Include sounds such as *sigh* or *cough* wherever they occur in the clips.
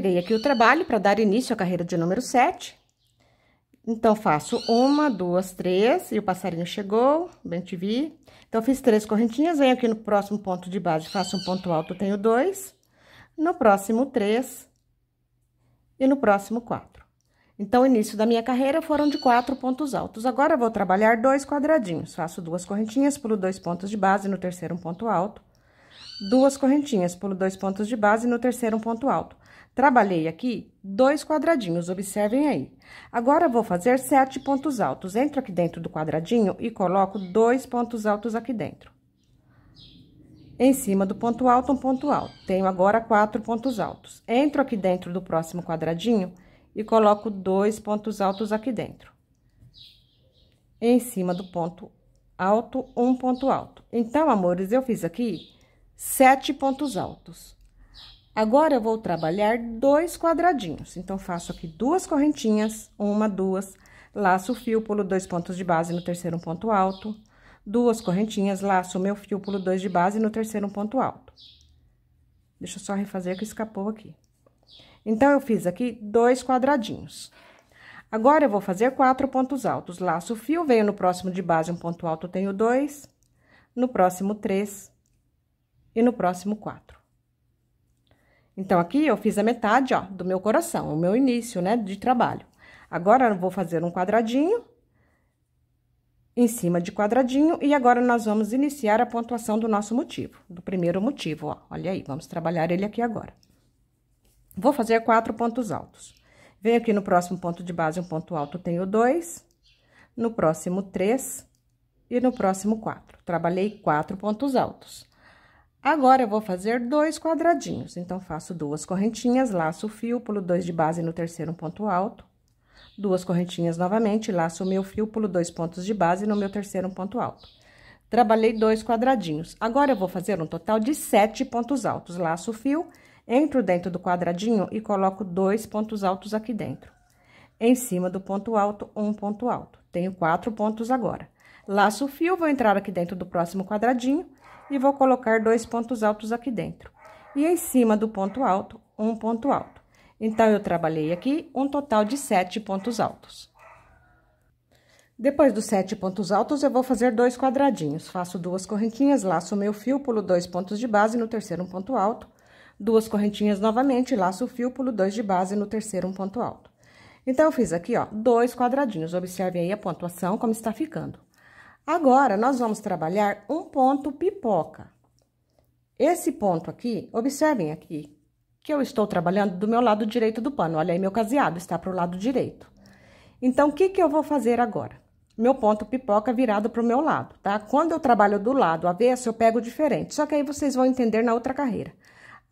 virei aqui o trabalho para dar início à carreira de número 7. Então, faço uma, duas, três, e o passarinho chegou, bem te vi. Então, fiz três correntinhas, venho aqui no próximo ponto de base, faço um ponto alto, tenho dois. No próximo, três. E no próximo, quatro. Então, início da minha carreira foram de quatro pontos altos. Agora, vou trabalhar dois quadradinhos. Faço duas correntinhas, pulo dois pontos de base, no terceiro, um ponto alto. Duas correntinhas, pulo dois pontos de base, no terceiro, um ponto alto. Trabalhei aqui dois quadradinhos, observem aí. Agora, vou fazer sete pontos altos. Entro aqui dentro do quadradinho e coloco dois pontos altos aqui dentro. Em cima do ponto alto, um ponto alto. Tenho agora quatro pontos altos. Entro aqui dentro do próximo quadradinho e coloco dois pontos altos aqui dentro. Em cima do ponto alto, um ponto alto. Então, amores, eu fiz aqui sete pontos altos. Agora, eu vou trabalhar dois quadradinhos. Então, faço aqui duas correntinhas, uma, duas, laço o fio, pulo dois pontos de base no terceiro um ponto alto, duas correntinhas, laço o meu fio, pulo dois de base no terceiro um ponto alto. Deixa eu só refazer que escapou aqui. Então, eu fiz aqui dois quadradinhos. Agora, eu vou fazer quatro pontos altos. Laço o fio, venho no próximo de base um ponto alto, tenho dois, no próximo três e no próximo quatro. Então, aqui eu fiz a metade, ó, do meu coração, o meu início, né, de trabalho. Agora, eu vou fazer um quadradinho em cima de quadradinho e agora nós vamos iniciar a pontuação do nosso motivo, do primeiro motivo, ó. Olha aí, vamos trabalhar ele aqui agora. Vou fazer quatro pontos altos. Venho aqui no próximo ponto de base, um ponto alto, tenho dois. No próximo, três. E no próximo, quatro. Trabalhei quatro pontos altos. Agora, eu vou fazer dois quadradinhos. Então, faço duas correntinhas, laço o fio, pulo dois de base no terceiro ponto alto. Duas correntinhas novamente, laço o meu fio, pulo dois pontos de base no meu terceiro ponto alto. Trabalhei dois quadradinhos. Agora, eu vou fazer um total de sete pontos altos. Laço o fio, entro dentro do quadradinho e coloco dois pontos altos aqui dentro. Em cima do ponto alto, um ponto alto. Tenho quatro pontos agora. Laço o fio, vou entrar aqui dentro do próximo quadradinho e vou colocar dois pontos altos aqui dentro. E em cima do ponto alto, um ponto alto. Então, eu trabalhei aqui um total de sete pontos altos. Depois dos sete pontos altos, eu vou fazer dois quadradinhos. Faço duas correntinhas, laço o meu fio, pulo dois pontos de base no terceiro um ponto alto. Duas correntinhas novamente, laço o fio, pulo dois de base no terceiro um ponto alto. Então, eu fiz aqui, ó, dois quadradinhos. Observem aí a pontuação, como está ficando. Agora, nós vamos trabalhar um ponto pipoca. Esse ponto aqui, observem aqui, que eu estou trabalhando do meu lado direito do pano. Olha aí, meu caseado está para o lado direito. Então, o que, que eu vou fazer agora? Meu ponto pipoca virado para o meu lado, tá? Quando eu trabalho do lado avesso, eu pego diferente. Só que aí vocês vão entender na outra carreira.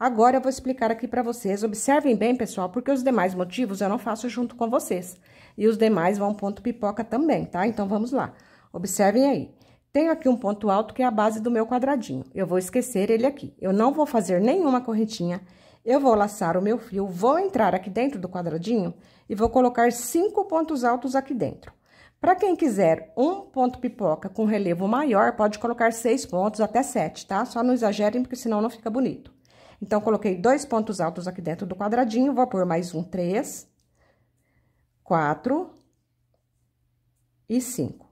Agora, eu vou explicar aqui para vocês. Observem bem, pessoal, porque os demais motivos eu não faço junto com vocês. E os demais vão ponto pipoca também, tá? Então, vamos lá. Observem aí. Tenho aqui um ponto alto que é a base do meu quadradinho. Eu vou esquecer ele aqui. Eu não vou fazer nenhuma corretinha. Eu vou laçar o meu fio, vou entrar aqui dentro do quadradinho e vou colocar cinco pontos altos aqui dentro. Para quem quiser um ponto pipoca com relevo maior, pode colocar seis pontos até sete, tá? Só não exagerem, porque senão não fica bonito. Então, coloquei dois pontos altos aqui dentro do quadradinho, vou pôr mais um, três, quatro e cinco.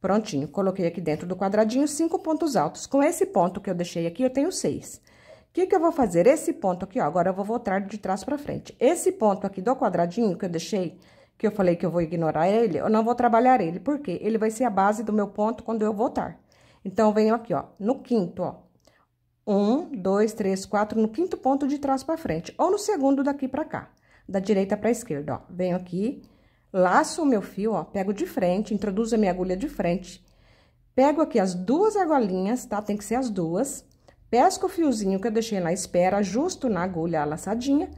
Prontinho, coloquei aqui dentro do quadradinho cinco pontos altos. Com esse ponto que eu deixei aqui, eu tenho seis. O que, que eu vou fazer? Esse ponto aqui, ó, agora eu vou voltar de trás pra frente. Esse ponto aqui do quadradinho que eu deixei, que eu falei que eu vou ignorar ele, eu não vou trabalhar ele. Por quê? Ele vai ser a base do meu ponto quando eu voltar. Então, eu venho aqui, ó, no quinto, ó. Um, dois, três, quatro, no quinto ponto de trás pra frente. Ou no segundo daqui pra cá, da direita pra esquerda, ó. Venho aqui laço o meu fio, ó, pego de frente, introduzo a minha agulha de frente, pego aqui as duas argolinhas, tá? Tem que ser as duas. Pesco o fiozinho que eu deixei na espera, ajusto na agulha a laçadinha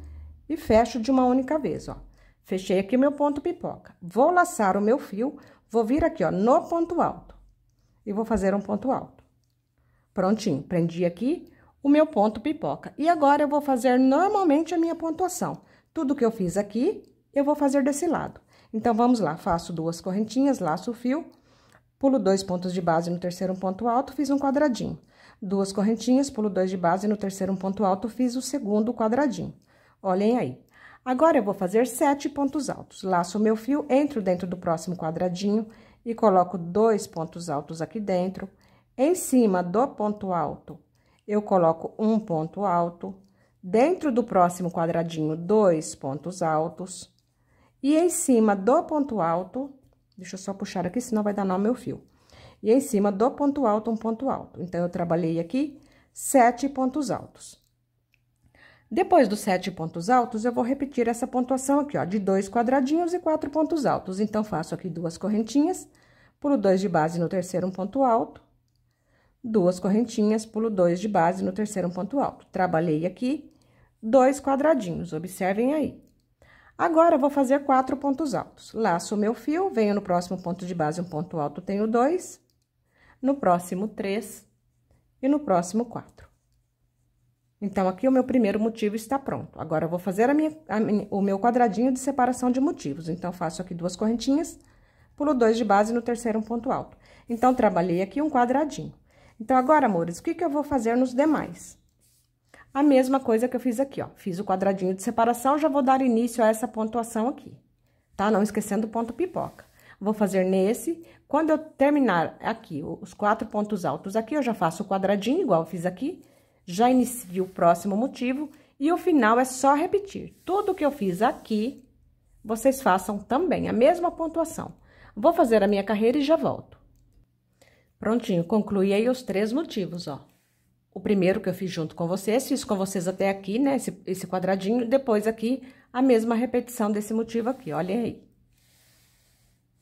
e fecho de uma única vez, ó. Fechei aqui meu ponto pipoca. Vou laçar o meu fio, vou vir aqui, ó, no ponto alto. E vou fazer um ponto alto. Prontinho, prendi aqui o meu ponto pipoca. E agora, eu vou fazer normalmente a minha pontuação. Tudo que eu fiz aqui, eu vou fazer desse lado. Então, vamos lá, faço duas correntinhas, laço o fio, pulo dois pontos de base no terceiro ponto alto, fiz um quadradinho. Duas correntinhas, pulo dois de base no terceiro ponto alto, fiz o segundo quadradinho. Olhem aí. Agora, eu vou fazer sete pontos altos. Laço o meu fio, entro dentro do próximo quadradinho e coloco dois pontos altos aqui dentro. Em cima do ponto alto, eu coloco um ponto alto. Dentro do próximo quadradinho, dois pontos altos. E em cima do ponto alto, deixa eu só puxar aqui, senão vai dar nó meu fio. E em cima do ponto alto, um ponto alto. Então, eu trabalhei aqui sete pontos altos. Depois dos sete pontos altos, eu vou repetir essa pontuação aqui, ó, de dois quadradinhos e quatro pontos altos. Então, faço aqui duas correntinhas, pulo dois de base no terceiro um ponto alto, duas correntinhas, pulo dois de base no terceiro um ponto alto. Trabalhei aqui dois quadradinhos, observem aí. Agora, vou fazer quatro pontos altos. Laço o meu fio, venho no próximo ponto de base um ponto alto, tenho dois. No próximo, três. E no próximo, quatro. Então, aqui o meu primeiro motivo está pronto. Agora, vou fazer a minha, a minha, o meu quadradinho de separação de motivos. Então, faço aqui duas correntinhas, pulo dois de base no terceiro um ponto alto. Então, trabalhei aqui um quadradinho. Então, agora, amores, o que, que eu vou fazer nos demais? A mesma coisa que eu fiz aqui, ó. Fiz o quadradinho de separação, já vou dar início a essa pontuação aqui, tá? Não esquecendo o ponto pipoca. Vou fazer nesse. Quando eu terminar aqui os quatro pontos altos aqui, eu já faço o quadradinho, igual eu fiz aqui. Já inicio o próximo motivo. E o final é só repetir. Tudo que eu fiz aqui, vocês façam também, a mesma pontuação. Vou fazer a minha carreira e já volto. Prontinho, concluí aí os três motivos, ó o primeiro que eu fiz junto com vocês, fiz com vocês até aqui, né, esse, esse quadradinho, depois aqui a mesma repetição desse motivo aqui, olha aí.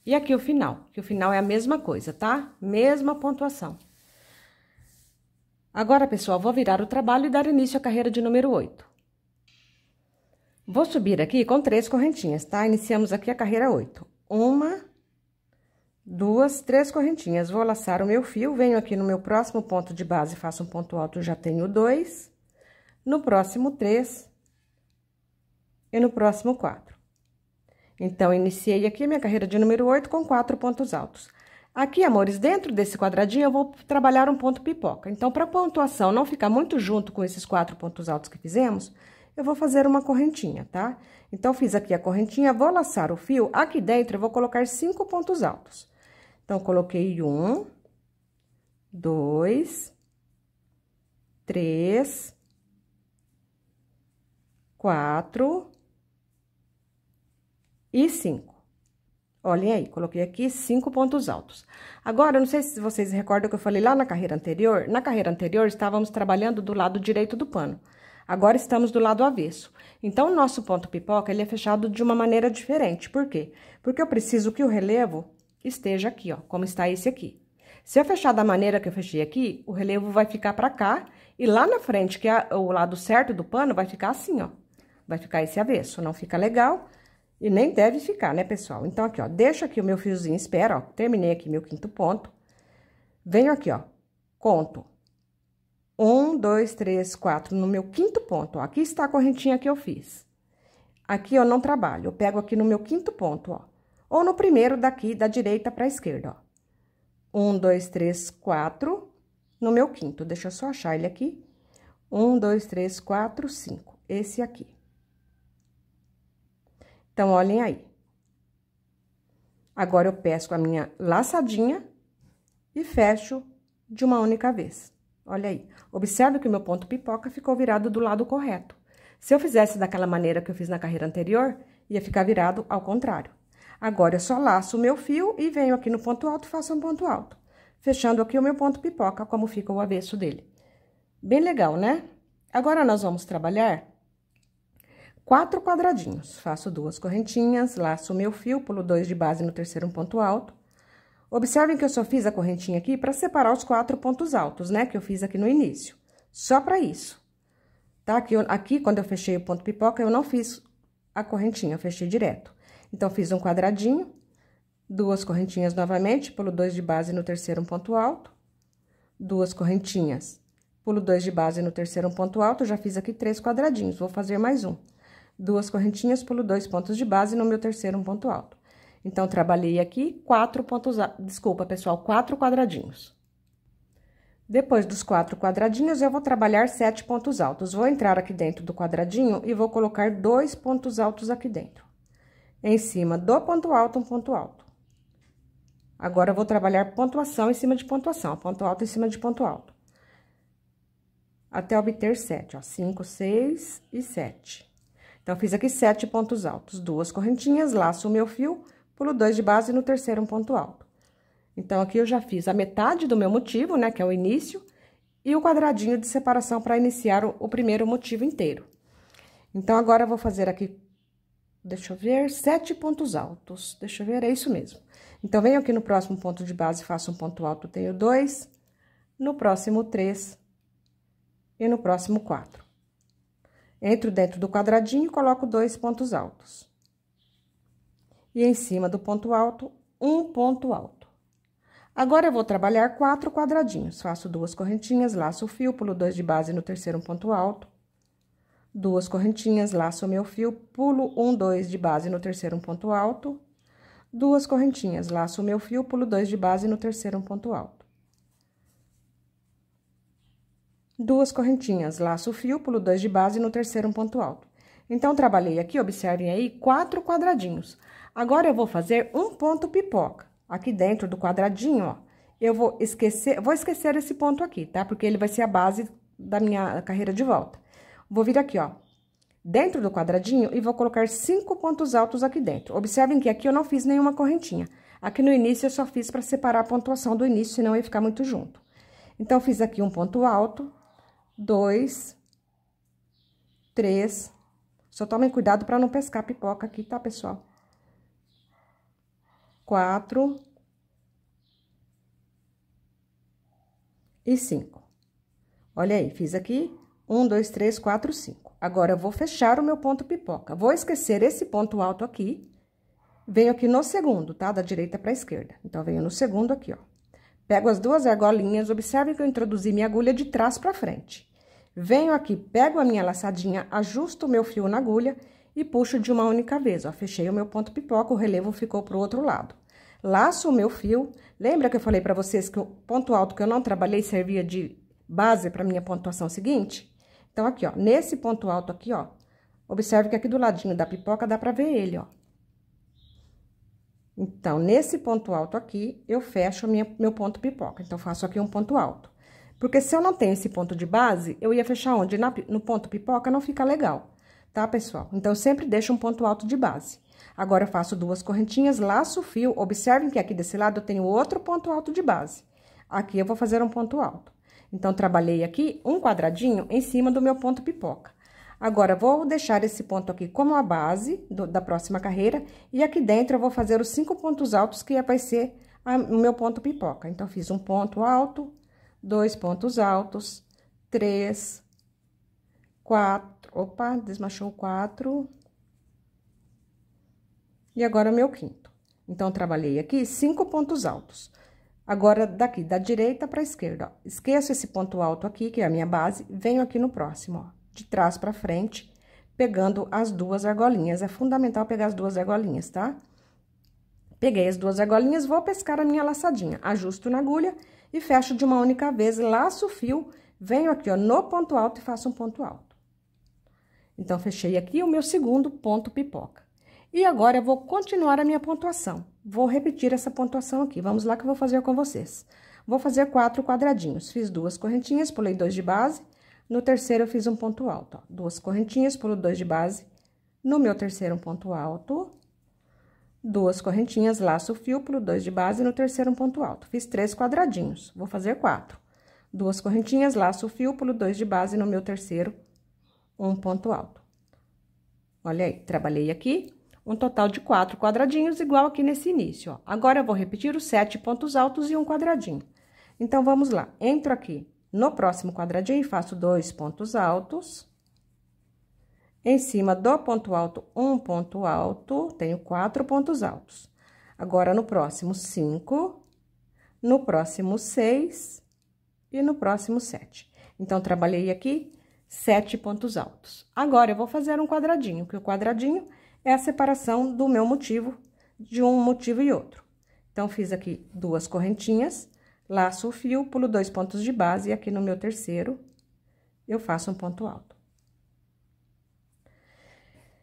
E aqui o final, que o final é a mesma coisa, tá? Mesma pontuação. Agora, pessoal, vou virar o trabalho e dar início à carreira de número 8. Vou subir aqui com três correntinhas, tá? Iniciamos aqui a carreira 8. Uma, duas, três correntinhas. Vou laçar o meu fio, venho aqui no meu próximo ponto de base, faço um ponto alto, já tenho dois. No próximo, três. E no próximo, quatro. Então, iniciei aqui minha carreira de número oito com quatro pontos altos. Aqui, amores, dentro desse quadradinho, eu vou trabalhar um ponto pipoca. Então, para a pontuação não ficar muito junto com esses quatro pontos altos que fizemos, eu vou fazer uma correntinha, tá? Então, fiz aqui a correntinha, vou laçar o fio, aqui dentro eu vou colocar cinco pontos altos. Então, coloquei um, dois, três, quatro e cinco. Olhem aí, coloquei aqui cinco pontos altos. Agora, não sei se vocês recordam que eu falei lá na carreira anterior. Na carreira anterior, estávamos trabalhando do lado direito do pano. Agora estamos do lado avesso. Então, o nosso ponto pipoca, ele é fechado de uma maneira diferente. Por quê? Porque eu preciso que o relevo esteja aqui, ó, como está esse aqui. Se eu é fechar da maneira que eu fechei aqui, o relevo vai ficar para cá e lá na frente, que é o lado certo do pano, vai ficar assim, ó. Vai ficar esse avesso, não fica legal e nem deve ficar, né, pessoal? Então, aqui, ó, deixa aqui o meu fiozinho, espera, ó, terminei aqui meu quinto ponto. Venho aqui, ó, conto um, dois, três, quatro, no meu quinto ponto, ó, aqui está a correntinha que eu fiz. Aqui eu não trabalho, eu pego aqui no meu quinto ponto, ó. Ou no primeiro daqui, da direita pra esquerda, ó. Um, dois, três, quatro, no meu quinto, deixa eu só achar ele aqui. Um, dois, três, quatro, cinco, esse aqui. Então, olhem aí. Agora, eu pesco a minha laçadinha e fecho de uma única vez. Olha aí. Observe que o meu ponto pipoca ficou virado do lado correto. Se eu fizesse daquela maneira que eu fiz na carreira anterior, ia ficar virado ao contrário. Agora, eu só laço o meu fio e venho aqui no ponto alto e faço um ponto alto. Fechando aqui o meu ponto pipoca, como fica o avesso dele. Bem legal, né? Agora, nós vamos trabalhar quatro quadradinhos. Faço duas correntinhas, laço o meu fio, pulo dois de base no terceiro ponto alto. Observem que eu só fiz a correntinha aqui para separar os quatro pontos altos, né? Que eu fiz aqui no início. Só para isso. Tá? Aqui, eu, aqui, quando eu fechei o ponto pipoca, eu não fiz a correntinha, eu fechei direto. Então, fiz um quadradinho, duas correntinhas novamente, pulo dois de base no terceiro um ponto alto, duas correntinhas, pulo dois de base no terceiro um ponto alto, já fiz aqui três quadradinhos, vou fazer mais um. Duas correntinhas, pulo dois pontos de base no meu terceiro um ponto alto. Então, trabalhei aqui quatro pontos, desculpa, pessoal, quatro quadradinhos. Depois dos quatro quadradinhos, eu vou trabalhar sete pontos altos. Vou entrar aqui dentro do quadradinho e vou colocar dois pontos altos aqui dentro. Em cima do ponto alto, um ponto alto. Agora, eu vou trabalhar pontuação em cima de pontuação, ponto alto em cima de ponto alto. Até obter sete, ó, cinco, seis e sete. Então, fiz aqui sete pontos altos, duas correntinhas, laço o meu fio pulo dois de base e no terceiro um ponto alto. Então, aqui eu já fiz a metade do meu motivo, né, que é o início, e o quadradinho de separação para iniciar o, o primeiro motivo inteiro. Então, agora eu vou fazer aqui, deixa eu ver, sete pontos altos. Deixa eu ver, é isso mesmo. Então, venho aqui no próximo ponto de base, faço um ponto alto, tenho dois. No próximo, três. E no próximo, quatro. Entro dentro do quadradinho e coloco dois pontos altos e em cima do ponto alto, um ponto alto. Agora, eu vou trabalhar quatro quadradinhos. Faço duas correntinhas, laço o fio, pulo dois de base no terceiro um ponto alto. Duas correntinhas, laço o meu fio, pulo um, dois de base no terceiro um ponto alto. Duas correntinhas, laço o meu fio, pulo dois de base no terceiro um ponto alto. Duas correntinhas, laço o fio, pulo dois de base no terceiro um ponto alto. Então, trabalhei aqui, observem aí, quatro quadradinhos. Agora eu vou fazer um ponto pipoca, aqui dentro do quadradinho, ó. Eu vou esquecer, vou esquecer esse ponto aqui, tá? Porque ele vai ser a base da minha carreira de volta. Vou vir aqui, ó, dentro do quadradinho e vou colocar cinco pontos altos aqui dentro. Observem que aqui eu não fiz nenhuma correntinha. Aqui no início eu só fiz para separar a pontuação do início, senão ia ficar muito junto. Então, fiz aqui um ponto alto, dois, três. Só tomem cuidado para não pescar pipoca aqui, tá, pessoal? quatro e cinco. Olha aí, fiz aqui um, dois, três, quatro, cinco. Agora, eu vou fechar o meu ponto pipoca. Vou esquecer esse ponto alto aqui. Venho aqui no segundo, tá? Da direita pra esquerda. Então, venho no segundo aqui, ó. Pego as duas argolinhas, observe que eu introduzi minha agulha de trás pra frente. Venho aqui, pego a minha laçadinha, ajusto o meu fio na agulha e puxo de uma única vez, ó. Fechei o meu ponto pipoca, o relevo ficou pro outro lado. Laço o meu fio. Lembra que eu falei para vocês que o ponto alto que eu não trabalhei servia de base para minha pontuação seguinte? Então, aqui, ó, nesse ponto alto aqui, ó, observe que aqui do ladinho da pipoca dá para ver ele, ó. Então, nesse ponto alto aqui, eu fecho minha, meu ponto pipoca. Então, faço aqui um ponto alto. Porque se eu não tenho esse ponto de base, eu ia fechar onde? Na, no ponto pipoca não fica legal, tá, pessoal? Então, sempre deixo um ponto alto de base. Agora faço duas correntinhas, laço o fio. Observem que aqui desse lado eu tenho outro ponto alto de base. Aqui eu vou fazer um ponto alto. Então, trabalhei aqui um quadradinho em cima do meu ponto pipoca. Agora, vou deixar esse ponto aqui como a base do, da próxima carreira. E aqui dentro eu vou fazer os cinco pontos altos que é, vai ser a, o meu ponto pipoca. Então, fiz um ponto alto, dois pontos altos, três, quatro... Opa, desmachou quatro e agora meu quinto. Então, trabalhei aqui cinco pontos altos. Agora, daqui da direita para a esquerda, ó. Esqueço esse ponto alto aqui, que é a minha base, venho aqui no próximo, ó. De trás para frente, pegando as duas argolinhas. É fundamental pegar as duas argolinhas, tá? Peguei as duas argolinhas, vou pescar a minha laçadinha. Ajusto na agulha e fecho de uma única vez, laço o fio, venho aqui, ó, no ponto alto e faço um ponto alto. Então, fechei aqui o meu segundo ponto pipoca. E agora eu vou continuar a minha pontuação. Vou repetir essa pontuação aqui. Vamos lá que eu vou fazer com vocês. Vou fazer quatro quadradinhos. Fiz duas correntinhas, pulei dois de base. No terceiro, eu fiz um ponto alto. Ó. Duas correntinhas, pulo dois de base. No meu terceiro, um ponto alto. Duas correntinhas, laço o fio, pulo dois de base. No terceiro, um ponto alto. Fiz três quadradinhos. Vou fazer quatro. Duas correntinhas, laço o fio, pulo dois de base. No meu terceiro, um ponto alto. Olha aí, trabalhei aqui, um total de quatro quadradinhos, igual aqui nesse início. Ó. Agora, eu vou repetir os sete pontos altos e um quadradinho. Então, vamos lá. Entro aqui no próximo quadradinho e faço dois pontos altos. Em cima do ponto alto, um ponto alto, tenho quatro pontos altos. Agora, no próximo, cinco. No próximo, seis. E no próximo, sete. Então, trabalhei aqui sete pontos altos. Agora, eu vou fazer um quadradinho, que o quadradinho é a separação do meu motivo de um motivo e outro. Então, fiz aqui duas correntinhas, laço o fio, pulo dois pontos de base e aqui no meu terceiro eu faço um ponto alto.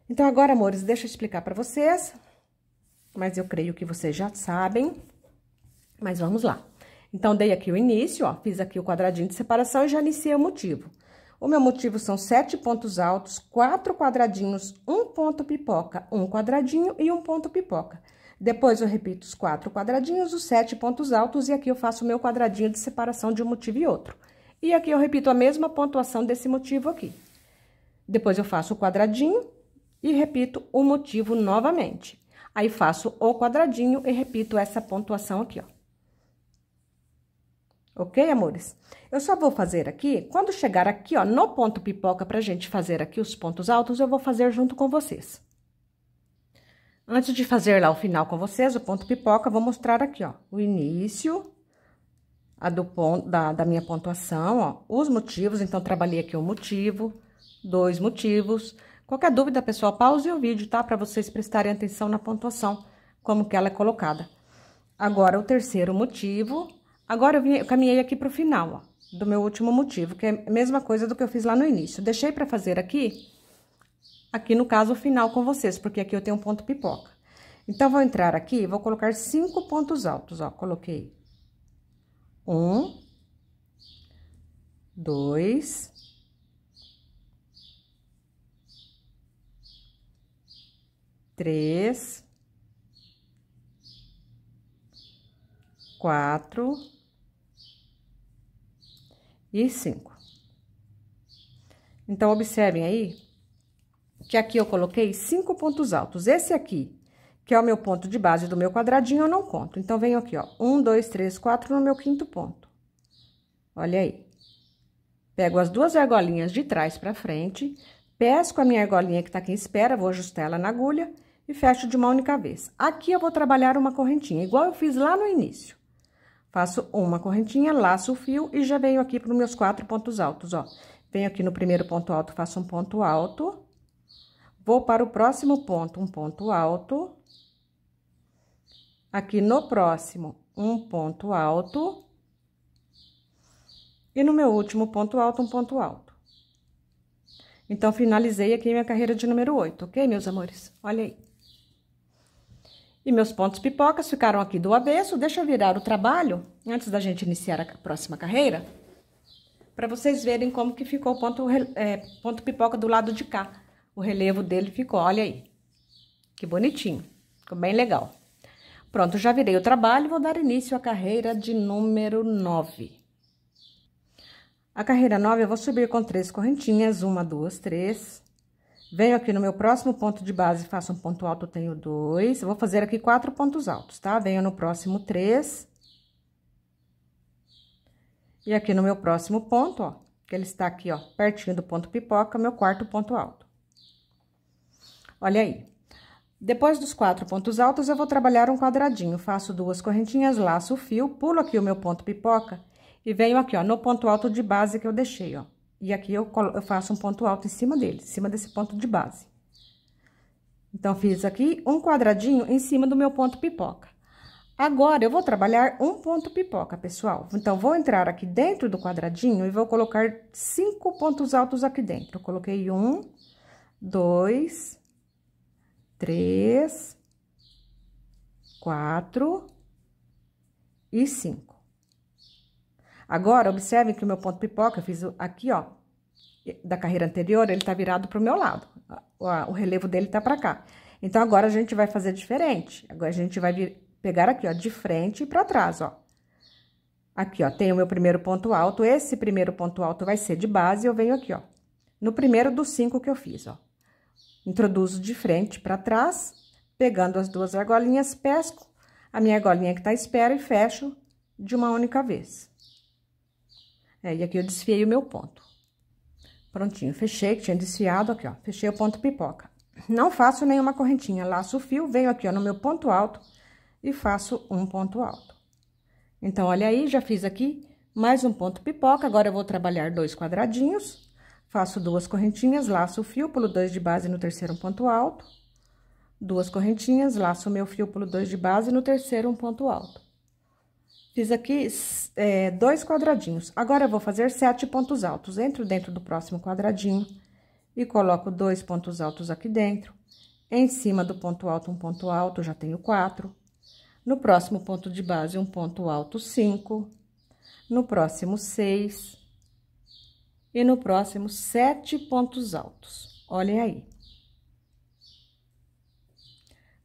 Então, agora, amores, deixa eu explicar para vocês, mas eu creio que vocês já sabem, mas vamos lá. Então, dei aqui o início, ó, fiz aqui o quadradinho de separação e já iniciei o motivo. O meu motivo são sete pontos altos, quatro quadradinhos, um ponto pipoca, um quadradinho e um ponto pipoca. Depois eu repito os quatro quadradinhos, os sete pontos altos e aqui eu faço o meu quadradinho de separação de um motivo e outro. E aqui eu repito a mesma pontuação desse motivo aqui. Depois eu faço o quadradinho e repito o motivo novamente. Aí faço o quadradinho e repito essa pontuação aqui, ó. Ok, amores? Eu só vou fazer aqui, quando chegar aqui, ó, no ponto pipoca, pra gente fazer aqui os pontos altos, eu vou fazer junto com vocês. Antes de fazer lá o final com vocês, o ponto pipoca, vou mostrar aqui, ó, o início a do ponto, da, da minha pontuação, ó, os motivos, então, trabalhei aqui um motivo, dois motivos. Qualquer dúvida, pessoal, pause o vídeo, tá? Para vocês prestarem atenção na pontuação, como que ela é colocada. Agora, o terceiro motivo, Agora eu, vim, eu caminhei aqui para o final, ó, do meu último motivo, que é a mesma coisa do que eu fiz lá no início. Deixei para fazer aqui, aqui no caso, o final com vocês, porque aqui eu tenho um ponto pipoca. Então, vou entrar aqui e vou colocar cinco pontos altos, ó. Coloquei um, dois, três, quatro, e 5. Então, observem aí que aqui eu coloquei cinco pontos altos. Esse aqui, que é o meu ponto de base do meu quadradinho, eu não conto. Então, venho aqui, ó, um, dois, três, quatro no meu quinto ponto. Olha aí. Pego as duas argolinhas de trás para frente, pesco a minha argolinha que tá aqui em espera, vou ajustar ela na agulha e fecho de uma única vez. Aqui eu vou trabalhar uma correntinha, igual eu fiz lá no início. Faço uma correntinha, laço o fio e já venho aqui para os meus quatro pontos altos, ó. Venho aqui no primeiro ponto alto, faço um ponto alto. Vou para o próximo ponto, um ponto alto. Aqui no próximo, um ponto alto. E no meu último ponto alto, um ponto alto. Então, finalizei aqui minha carreira de número 8, ok, meus amores? Olha aí. E meus pontos pipocas ficaram aqui do avesso. Deixa eu virar o trabalho, antes da gente iniciar a próxima carreira, para vocês verem como que ficou o ponto, é, ponto pipoca do lado de cá. O relevo dele ficou, olha aí. Que bonitinho, ficou bem legal. Pronto, já virei o trabalho, vou dar início à carreira de número 9. A carreira 9 eu vou subir com três correntinhas, uma, duas, três, Venho aqui no meu próximo ponto de base, faço um ponto alto, tenho dois. vou fazer aqui quatro pontos altos, tá? Venho no próximo três. E aqui no meu próximo ponto, ó, que ele está aqui, ó, pertinho do ponto pipoca, meu quarto ponto alto. Olha aí. Depois dos quatro pontos altos, eu vou trabalhar um quadradinho. Faço duas correntinhas, laço o fio, pulo aqui o meu ponto pipoca e venho aqui, ó, no ponto alto de base que eu deixei, ó. E aqui eu, eu faço um ponto alto em cima dele, em cima desse ponto de base. Então, fiz aqui um quadradinho em cima do meu ponto pipoca. Agora, eu vou trabalhar um ponto pipoca, pessoal. Então, vou entrar aqui dentro do quadradinho e vou colocar cinco pontos altos aqui dentro. Eu coloquei um, dois, três, quatro e cinco. Agora, observem que o meu ponto pipoca eu fiz aqui, ó, da carreira anterior, ele tá virado pro meu lado. O relevo dele tá pra cá. Então, agora a gente vai fazer diferente. Agora a gente vai vir, pegar aqui, ó, de frente e pra trás, ó. Aqui, ó, tem o meu primeiro ponto alto. Esse primeiro ponto alto vai ser de base, eu venho aqui, ó. No primeiro dos cinco que eu fiz, ó. Introduzo de frente para trás, pegando as duas argolinhas, pesco a minha argolinha que tá à espera e fecho de uma única vez. É, e aqui eu desfiei o meu ponto. Prontinho, fechei, que tinha desfiado aqui, ó. Fechei o ponto pipoca. Não faço nenhuma correntinha, laço o fio, venho aqui, ó, no meu ponto alto e faço um ponto alto. Então, olha aí, já fiz aqui mais um ponto pipoca, agora eu vou trabalhar dois quadradinhos. Faço duas correntinhas, laço o fio, pulo dois de base no terceiro um ponto alto. Duas correntinhas, laço o meu fio, pulo dois de base no terceiro um ponto alto. Fiz aqui é, dois quadradinhos. Agora, eu vou fazer sete pontos altos. Entro dentro do próximo quadradinho e coloco dois pontos altos aqui dentro. Em cima do ponto alto, um ponto alto, já tenho quatro. No próximo ponto de base, um ponto alto, cinco. No próximo, seis. E no próximo, sete pontos altos. Olhem aí.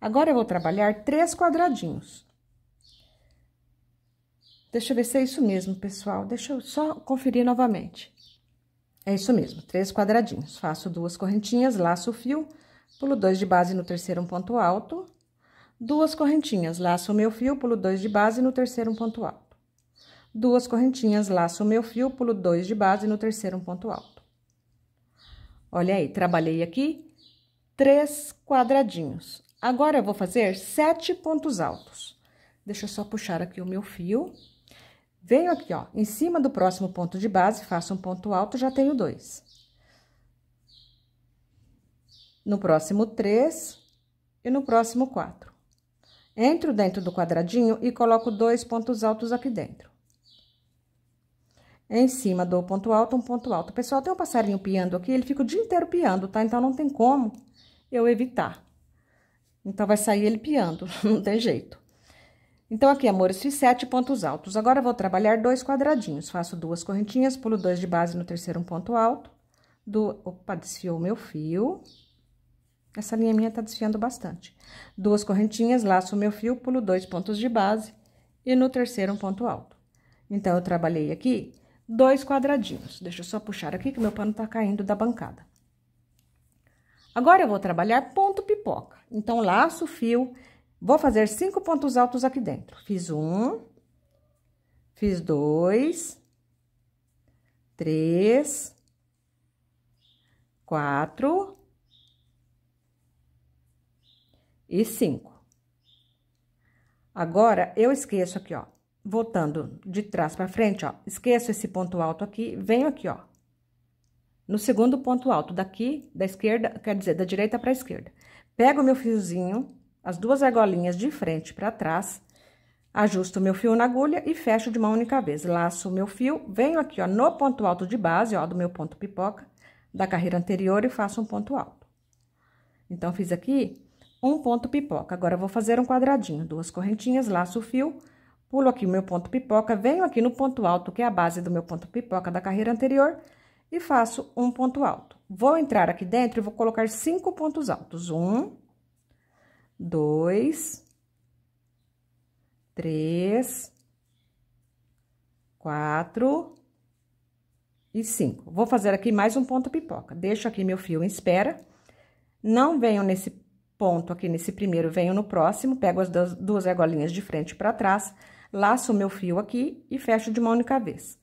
Agora, eu vou trabalhar três quadradinhos. Deixa eu ver se é isso mesmo, pessoal. Deixa eu só conferir novamente. É isso mesmo, três quadradinhos. Faço duas correntinhas, laço o fio, pulo dois de base no terceiro um ponto alto. Duas correntinhas, laço o meu fio, pulo dois de base no terceiro um ponto alto. Duas correntinhas, laço o meu fio, pulo dois de base no terceiro um ponto alto. Olha aí, trabalhei aqui três quadradinhos. Agora, eu vou fazer sete pontos altos. Deixa eu só puxar aqui o meu fio. Venho aqui, ó, em cima do próximo ponto de base, faço um ponto alto, já tenho dois. No próximo, três e no próximo, quatro. Entro dentro do quadradinho e coloco dois pontos altos aqui dentro. Em cima do ponto alto, um ponto alto. Pessoal, tem um passarinho piando aqui, ele fica o dia inteiro piando, tá? Então, não tem como eu evitar. Então, vai sair ele piando, *laughs* não tem jeito. Então, aqui, amores, fiz sete pontos altos. Agora, vou trabalhar dois quadradinhos. Faço duas correntinhas, pulo dois de base no terceiro um ponto alto. Do... Opa, desfiou o meu fio. Essa linha minha tá desfiando bastante. Duas correntinhas, laço o meu fio, pulo dois pontos de base. E no terceiro um ponto alto. Então, eu trabalhei aqui dois quadradinhos. Deixa eu só puxar aqui que meu pano tá caindo da bancada. Agora, eu vou trabalhar ponto pipoca. Então, laço o fio Vou fazer cinco pontos altos aqui dentro. Fiz um, fiz dois, três, quatro e cinco. Agora, eu esqueço aqui, ó, voltando de trás para frente, ó, esqueço esse ponto alto aqui, venho aqui, ó, no segundo ponto alto, daqui, da esquerda, quer dizer, da direita para a esquerda. Pego o meu fiozinho as duas argolinhas de frente para trás, ajusto meu fio na agulha e fecho de uma única vez. Laço meu fio, venho aqui, ó, no ponto alto de base, ó, do meu ponto pipoca da carreira anterior e faço um ponto alto. Então, fiz aqui um ponto pipoca. Agora, vou fazer um quadradinho, duas correntinhas, laço o fio, pulo aqui o meu ponto pipoca, venho aqui no ponto alto, que é a base do meu ponto pipoca da carreira anterior, e faço um ponto alto. Vou entrar aqui dentro e vou colocar cinco pontos altos. Um, dois, três, quatro e cinco. Vou fazer aqui mais um ponto pipoca. Deixo aqui meu fio em espera. Não venho nesse ponto aqui, nesse primeiro, venho no próximo. Pego as duas, duas argolinhas de frente para trás, laço o meu fio aqui e fecho de uma única vez.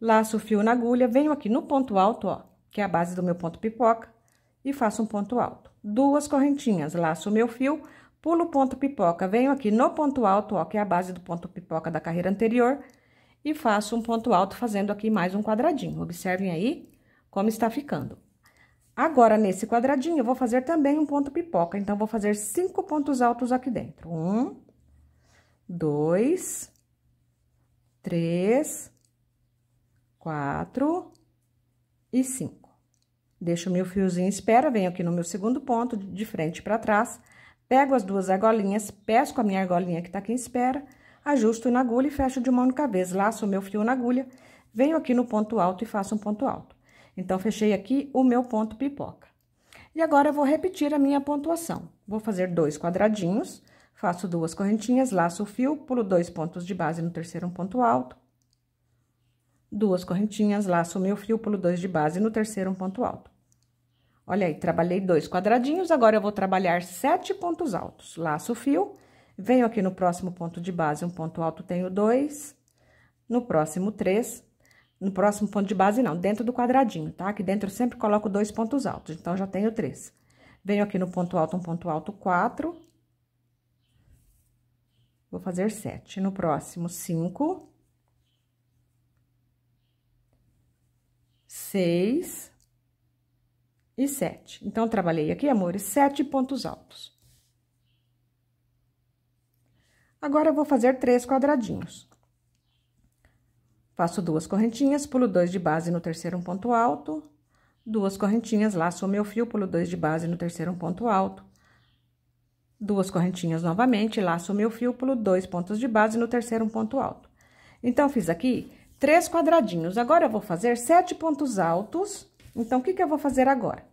Laço o fio na agulha, venho aqui no ponto alto, ó, que é a base do meu ponto pipoca, e faço um ponto alto duas correntinhas, laço o meu fio, pulo o ponto pipoca, venho aqui no ponto alto, ó, que é a base do ponto pipoca da carreira anterior, e faço um ponto alto fazendo aqui mais um quadradinho. Observem aí como está ficando. Agora, nesse quadradinho, eu vou fazer também um ponto pipoca, então, vou fazer cinco pontos altos aqui dentro. Um, dois, três, quatro e cinco. Deixo meu fiozinho, espera, venho aqui no meu segundo ponto, de frente para trás, pego as duas argolinhas, pesco a minha argolinha que tá aqui em espera, ajusto na agulha e fecho de uma única vez, laço o meu fio na agulha, venho aqui no ponto alto e faço um ponto alto. Então, fechei aqui o meu ponto pipoca. E agora, eu vou repetir a minha pontuação. Vou fazer dois quadradinhos, faço duas correntinhas, laço o fio, pulo dois pontos de base no terceiro um ponto alto, duas correntinhas, laço o meu fio, pulo dois de base no terceiro um ponto alto. Olha aí, trabalhei dois quadradinhos, agora eu vou trabalhar sete pontos altos. Laço o fio, venho aqui no próximo ponto de base, um ponto alto tenho dois, no próximo três, no próximo ponto de base não, dentro do quadradinho, tá? Aqui dentro eu sempre coloco dois pontos altos, então já tenho três. Venho aqui no ponto alto, um ponto alto, quatro. Vou fazer sete. No próximo, cinco. Seis e 7. Então, trabalhei aqui, amores, sete pontos altos. Agora, eu vou fazer três quadradinhos. Faço duas correntinhas, pulo dois de base no terceiro um ponto alto, duas correntinhas, laço o meu fio, pulo dois de base no terceiro um ponto alto, duas correntinhas novamente, laço o meu fio, pulo dois pontos de base no terceiro um ponto alto. Então, fiz aqui três quadradinhos. Agora, eu vou fazer sete pontos altos então, o que, que eu vou fazer agora?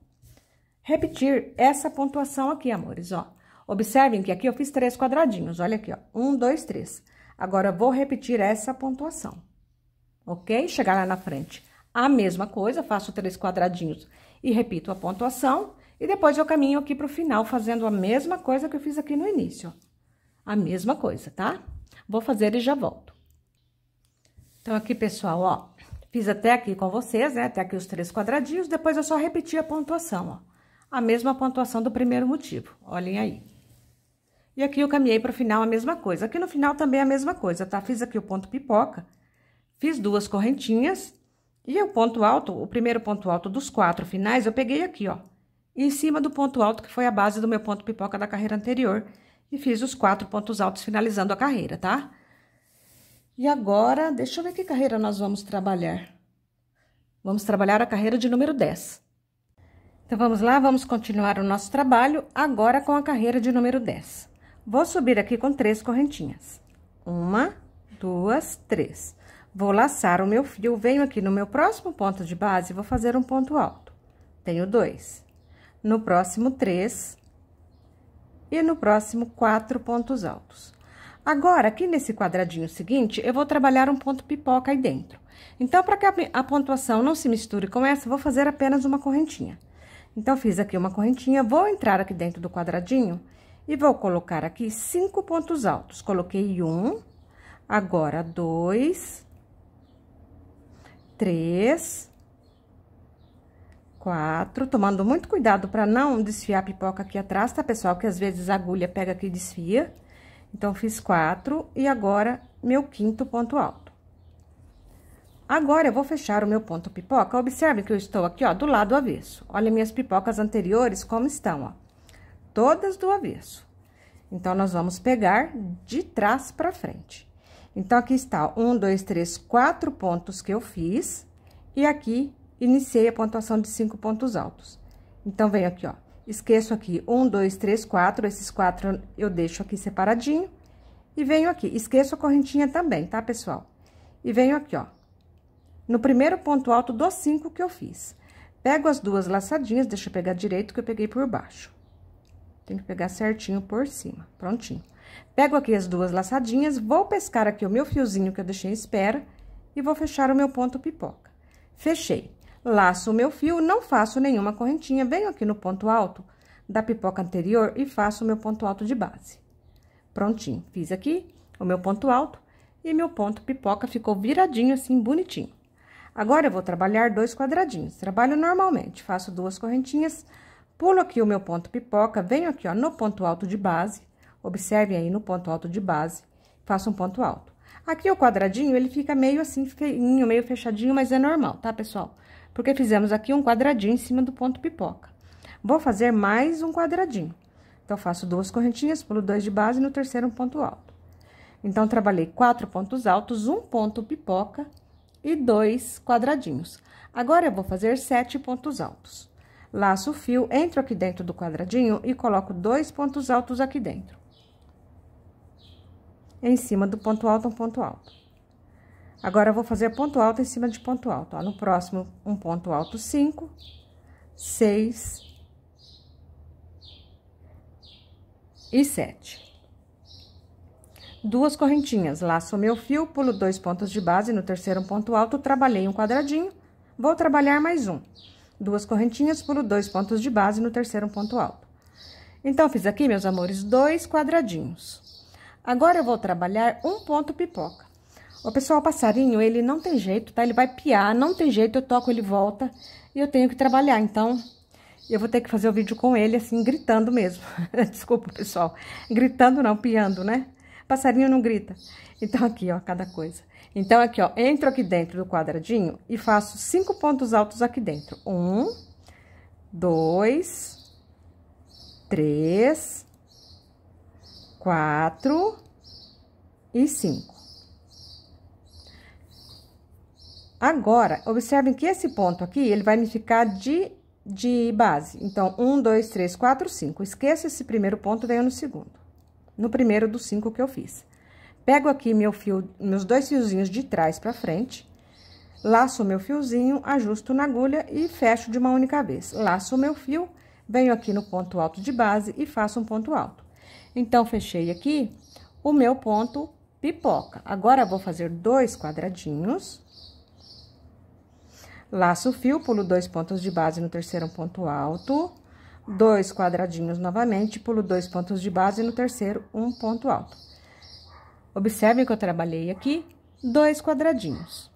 Repetir essa pontuação aqui, amores, ó. Observem que aqui eu fiz três quadradinhos, olha aqui, ó. Um, dois, três. Agora, eu vou repetir essa pontuação, ok? Chegar lá na frente. A mesma coisa, faço três quadradinhos e repito a pontuação. E depois eu caminho aqui pro final, fazendo a mesma coisa que eu fiz aqui no início, ó. A mesma coisa, tá? Vou fazer e já volto. Então, aqui, pessoal, ó, Fiz até aqui com vocês, né? Até aqui os três quadradinhos, depois eu só repeti a pontuação, ó. A mesma pontuação do primeiro motivo, olhem aí. E aqui eu caminhei para o final a mesma coisa. Aqui no final também é a mesma coisa, tá? Fiz aqui o ponto pipoca, fiz duas correntinhas e o ponto alto, o primeiro ponto alto dos quatro finais, eu peguei aqui, ó. Em cima do ponto alto, que foi a base do meu ponto pipoca da carreira anterior. E fiz os quatro pontos altos finalizando a carreira, tá? Tá? E agora, deixa eu ver que carreira nós vamos trabalhar. Vamos trabalhar a carreira de número 10. Então, vamos lá, vamos continuar o nosso trabalho agora com a carreira de número 10. Vou subir aqui com três correntinhas. Uma, duas, três. Vou laçar o meu fio, venho aqui no meu próximo ponto de base, vou fazer um ponto alto. Tenho dois. No próximo, três. E no próximo, quatro pontos altos. Agora, aqui nesse quadradinho seguinte, eu vou trabalhar um ponto pipoca aí dentro. Então, para que a pontuação não se misture com essa, vou fazer apenas uma correntinha. Então, fiz aqui uma correntinha, vou entrar aqui dentro do quadradinho e vou colocar aqui cinco pontos altos. Coloquei um, agora dois, três, quatro. Tomando muito cuidado para não desfiar a pipoca aqui atrás, tá, pessoal? Que às vezes a agulha pega aqui e desfia. Então, fiz quatro e agora meu quinto ponto alto. Agora, eu vou fechar o meu ponto pipoca. Observe que eu estou aqui, ó, do lado avesso. Olha minhas pipocas anteriores como estão, ó. Todas do avesso. Então, nós vamos pegar de trás para frente. Então, aqui está, ó, um, dois, três, quatro pontos que eu fiz. E aqui, iniciei a pontuação de cinco pontos altos. Então, venho aqui, ó. Esqueço aqui um, dois, três, quatro, esses quatro eu deixo aqui separadinho. E venho aqui, esqueço a correntinha também, tá, pessoal? E venho aqui, ó, no primeiro ponto alto dos cinco que eu fiz. Pego as duas laçadinhas, deixa eu pegar direito que eu peguei por baixo. Tem que pegar certinho por cima, prontinho. Pego aqui as duas laçadinhas, vou pescar aqui o meu fiozinho que eu deixei em espera e vou fechar o meu ponto pipoca. Fechei. Laço o meu fio, não faço nenhuma correntinha, venho aqui no ponto alto da pipoca anterior e faço o meu ponto alto de base. Prontinho, fiz aqui o meu ponto alto e meu ponto pipoca ficou viradinho assim, bonitinho. Agora, eu vou trabalhar dois quadradinhos. Trabalho normalmente, faço duas correntinhas, pulo aqui o meu ponto pipoca, venho aqui, ó, no ponto alto de base. Observem aí no ponto alto de base, faço um ponto alto. Aqui o quadradinho, ele fica meio assim, feinho, meio fechadinho, mas é normal, tá, pessoal? porque fizemos aqui um quadradinho em cima do ponto pipoca. Vou fazer mais um quadradinho. Então, faço duas correntinhas, pulo dois de base e no terceiro um ponto alto. Então, trabalhei quatro pontos altos, um ponto pipoca e dois quadradinhos. Agora, eu vou fazer sete pontos altos. Laço o fio, entro aqui dentro do quadradinho e coloco dois pontos altos aqui dentro. Em cima do ponto alto, um ponto alto. Agora, eu vou fazer ponto alto em cima de ponto alto, ó. No próximo, um ponto alto, cinco, seis e sete. Duas correntinhas, laço meu fio, pulo dois pontos de base, no terceiro um ponto alto, trabalhei um quadradinho, vou trabalhar mais um. Duas correntinhas, pulo dois pontos de base, no terceiro um ponto alto. Então, fiz aqui, meus amores, dois quadradinhos. Agora, eu vou trabalhar um ponto pipoca. O pessoal, passarinho, ele não tem jeito, tá? Ele vai piar, não tem jeito, eu toco, ele volta. E eu tenho que trabalhar, então eu vou ter que fazer o vídeo com ele, assim, gritando mesmo. *laughs* Desculpa, pessoal. Gritando não, piando, né? Passarinho não grita. Então, aqui, ó, cada coisa. Então, aqui, ó, entro aqui dentro do quadradinho e faço cinco pontos altos aqui dentro. Um, dois, três, quatro e cinco. Agora, observem que esse ponto aqui, ele vai me ficar de, de base. Então, um, dois, três, quatro, cinco. Esqueça esse primeiro ponto, venho no segundo. No primeiro dos cinco que eu fiz. Pego aqui meu fio, meus dois fiozinhos de trás para frente. Laço meu fiozinho, ajusto na agulha e fecho de uma única vez. Laço meu fio, venho aqui no ponto alto de base e faço um ponto alto. Então, fechei aqui o meu ponto pipoca. Agora, vou fazer dois quadradinhos Laço o fio, pulo dois pontos de base no terceiro ponto alto, dois quadradinhos novamente, pulo dois pontos de base no terceiro um ponto alto. Observem que eu trabalhei aqui dois quadradinhos.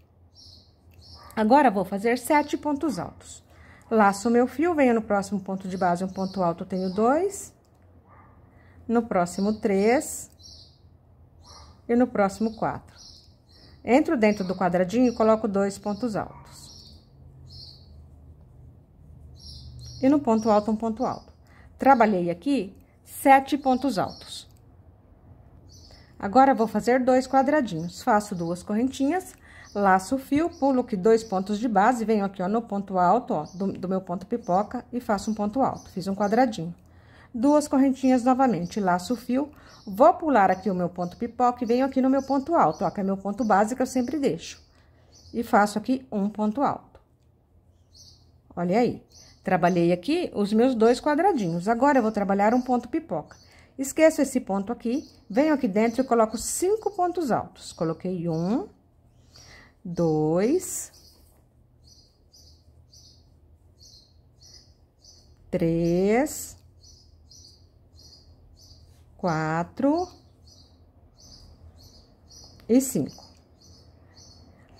Agora, vou fazer sete pontos altos. Laço meu fio, venho no próximo ponto de base, um ponto alto, tenho dois. No próximo, três. E no próximo, quatro. Entro dentro do quadradinho e coloco dois pontos altos. e no ponto alto um ponto alto. Trabalhei aqui sete pontos altos. Agora, vou fazer dois quadradinhos. Faço duas correntinhas, laço o fio, pulo aqui dois pontos de base, venho aqui, ó, no ponto alto, ó, do, do meu ponto pipoca e faço um ponto alto. Fiz um quadradinho. Duas correntinhas novamente, laço o fio, vou pular aqui o meu ponto pipoca e venho aqui no meu ponto alto, ó, que é meu ponto base que eu sempre deixo. E faço aqui um ponto alto. Olha aí. Trabalhei aqui os meus dois quadradinhos. Agora, eu vou trabalhar um ponto pipoca. Esqueço esse ponto aqui, venho aqui dentro e coloco cinco pontos altos. Coloquei um, dois, três, quatro e cinco.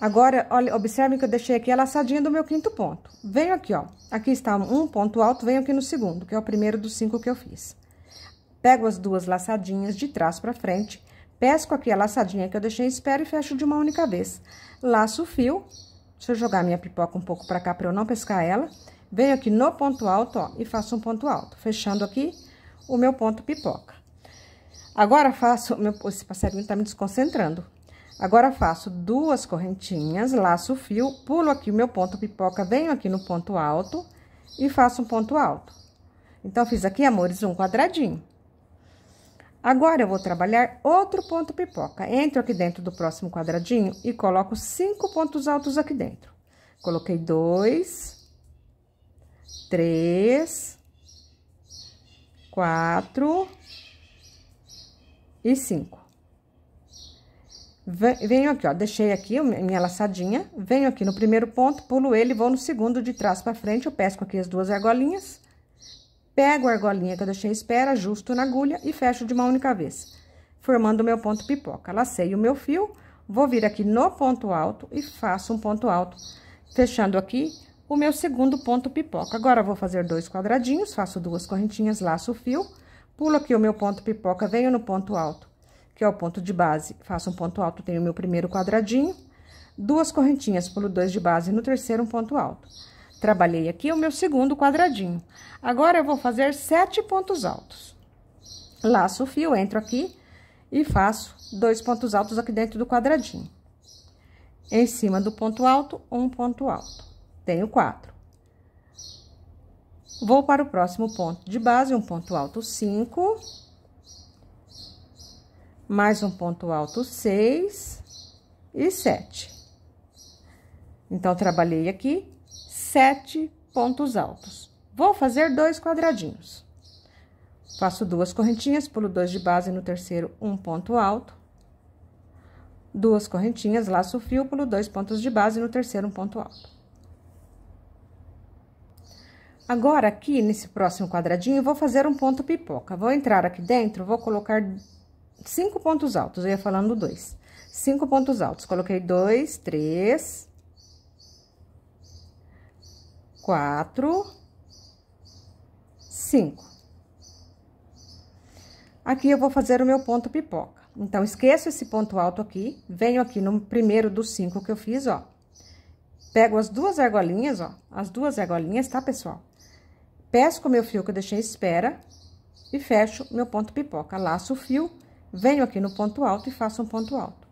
Agora, olha, observe que eu deixei aqui a laçadinha do meu quinto ponto. Venho aqui, ó, Aqui está um ponto alto, venho aqui no segundo, que é o primeiro dos cinco que eu fiz. Pego as duas laçadinhas de trás para frente, pesco aqui a laçadinha que eu deixei espero e fecho de uma única vez. Laço o fio, deixa eu jogar minha pipoca um pouco para cá para eu não pescar ela. Venho aqui no ponto alto, ó, e faço um ponto alto, fechando aqui o meu ponto pipoca. Agora faço, meu, esse passarinho tá me desconcentrando. Agora, faço duas correntinhas, laço o fio, pulo aqui o meu ponto pipoca, venho aqui no ponto alto e faço um ponto alto. Então, fiz aqui, amores, um quadradinho. Agora, eu vou trabalhar outro ponto pipoca. Entro aqui dentro do próximo quadradinho e coloco cinco pontos altos aqui dentro. Coloquei dois, três, quatro e cinco venho aqui, ó, deixei aqui minha laçadinha, venho aqui no primeiro ponto, pulo ele, vou no segundo de trás pra frente, eu pesco aqui as duas argolinhas, pego a argolinha que eu deixei espera, justo na agulha e fecho de uma única vez, formando o meu ponto pipoca. Lacei o meu fio, vou vir aqui no ponto alto e faço um ponto alto, fechando aqui o meu segundo ponto pipoca. Agora, vou fazer dois quadradinhos, faço duas correntinhas, laço o fio, pulo aqui o meu ponto pipoca, venho no ponto alto que é o ponto de base, faço um ponto alto, tenho meu primeiro quadradinho, duas correntinhas, pulo dois de base no terceiro, um ponto alto. Trabalhei aqui o meu segundo quadradinho. Agora, eu vou fazer sete pontos altos. Laço o fio, entro aqui e faço dois pontos altos aqui dentro do quadradinho. Em cima do ponto alto, um ponto alto. Tenho quatro. Vou para o próximo ponto de base, um ponto alto, cinco mais um ponto alto, seis e sete. Então, trabalhei aqui sete pontos altos. Vou fazer dois quadradinhos. Faço duas correntinhas, pulo dois de base no terceiro, um ponto alto. Duas correntinhas, laço fio, pulo dois pontos de base no terceiro, um ponto alto. Agora, aqui nesse próximo quadradinho, vou fazer um ponto pipoca. Vou entrar aqui dentro, vou colocar cinco pontos altos, eu ia falando dois. Cinco pontos altos, coloquei dois, três, quatro, cinco. Aqui eu vou fazer o meu ponto pipoca. Então, esqueço esse ponto alto aqui, venho aqui no primeiro dos cinco que eu fiz, ó. Pego as duas argolinhas, ó, as duas argolinhas, tá, pessoal? Pesco o meu fio que eu deixei espera e fecho meu ponto pipoca. Laço o fio venho aqui no ponto alto e faço um ponto alto.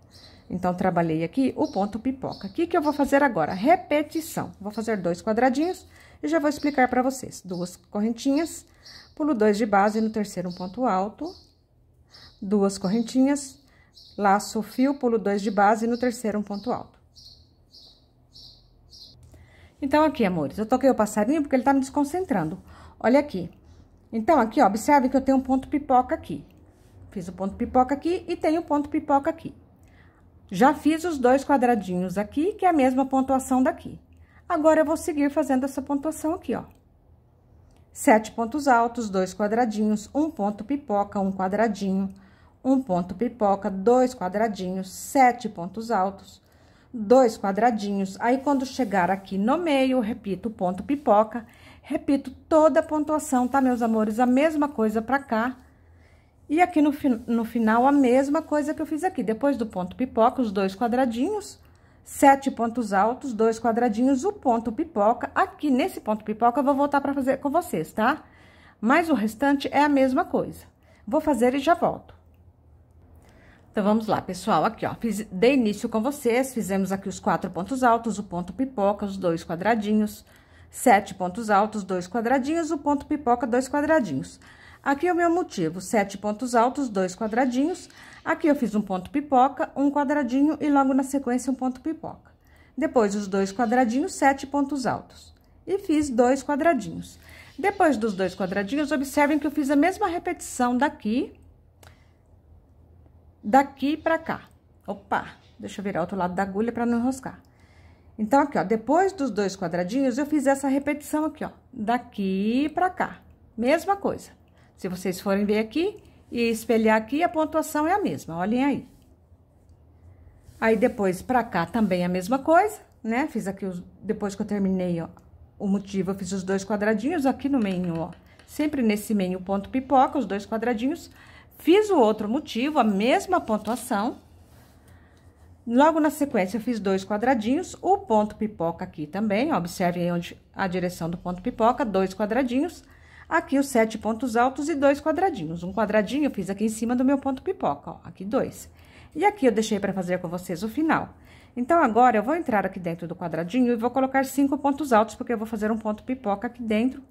Então, trabalhei aqui o ponto pipoca. O que, que eu vou fazer agora? Repetição. Vou fazer dois quadradinhos e já vou explicar para vocês. Duas correntinhas, pulo dois de base no terceiro um ponto alto, duas correntinhas, laço o fio, pulo dois de base no terceiro um ponto alto. Então, aqui, amores, eu toquei o passarinho porque ele tá me desconcentrando. Olha aqui. Então, aqui, ó, observe que eu tenho um ponto pipoca aqui. Fiz o ponto pipoca aqui e tenho o ponto pipoca aqui. Já fiz os dois quadradinhos aqui, que é a mesma pontuação daqui. Agora, eu vou seguir fazendo essa pontuação aqui, ó. Sete pontos altos, dois quadradinhos, um ponto pipoca, um quadradinho, um ponto pipoca, dois quadradinhos, sete pontos altos, dois quadradinhos. Aí, quando chegar aqui no meio, repito o ponto pipoca, repito toda a pontuação, tá, meus amores? A mesma coisa pra cá e aqui no, no final, a mesma coisa que eu fiz aqui. Depois do ponto pipoca, os dois quadradinhos, sete pontos altos, dois quadradinhos, o ponto pipoca. Aqui, nesse ponto pipoca, eu vou voltar pra fazer com vocês, tá? Mas o restante é a mesma coisa. Vou fazer e já volto. Então, vamos lá, pessoal. Aqui, ó, fiz, dei início com vocês, fizemos aqui os quatro pontos altos, o ponto pipoca, os dois quadradinhos, sete pontos altos, dois quadradinhos, o ponto pipoca, dois quadradinhos. Aqui é o meu motivo, sete pontos altos, dois quadradinhos. Aqui eu fiz um ponto pipoca, um quadradinho e logo na sequência um ponto pipoca. Depois os dois quadradinhos, sete pontos altos. E fiz dois quadradinhos. Depois dos dois quadradinhos, observem que eu fiz a mesma repetição daqui, daqui pra cá. Opa, deixa eu virar outro lado da agulha para não enroscar. Então, aqui, ó, depois dos dois quadradinhos, eu fiz essa repetição aqui, ó, daqui pra cá. Mesma coisa. Se vocês forem ver aqui e espelhar aqui, a pontuação é a mesma, olhem aí. Aí, depois, pra cá também a mesma coisa, né? Fiz aqui, os, depois que eu terminei ó, o motivo, eu fiz os dois quadradinhos aqui no meio, ó. Sempre nesse meio ponto pipoca, os dois quadradinhos. Fiz o outro motivo, a mesma pontuação. Logo na sequência, eu fiz dois quadradinhos, o ponto pipoca aqui também, ó, observem onde a direção do ponto pipoca, dois quadradinhos. Aqui os sete pontos altos e dois quadradinhos. Um quadradinho eu fiz aqui em cima do meu ponto pipoca, ó, aqui dois. E aqui eu deixei para fazer com vocês o final. Então, agora eu vou entrar aqui dentro do quadradinho e vou colocar cinco pontos altos, porque eu vou fazer um ponto pipoca aqui dentro